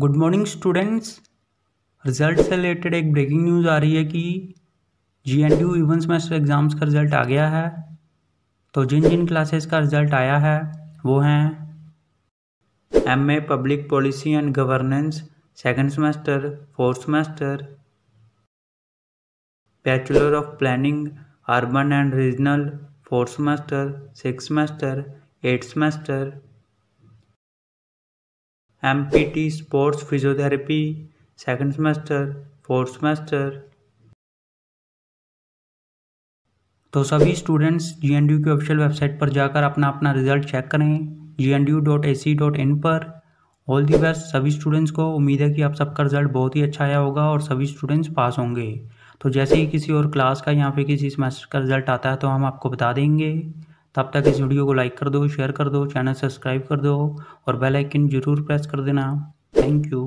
good morning students result से related एक breaking news आ रही है कि G N D U even semester exams का रिज़ल्ट आ गया है तो जिन जिन क्लासेस का रिज़ल्ट आया है वो हैं M A public policy and governance second semester fourth semester bachelor of planning urban and regional fourth semester six semester eight semester M P T sports physiotherapy second semester fourth semester तो सभी students G N D की official website पर जाकर अपना अपना result check करें G N D dot A C dot in पर all the best सभी स्टूडेंट्स को उम्मीद है कि आप सबका रिजल्ट बहुत ही अच्छा आया होगा और सभी स्टूडेंट्स पास होंगे तो जैसे ही किसी और क्लास का या फिर किसी सेमेस्टर का रिजल्ट आता है तो हम आपको बता देंगे तब तक इस वीडियो को लाइक कर दो शेयर कर दो चैनल सब्सक्राइब कर दो और बेल आइकन जरूर प्रेस कर देना थैंक यू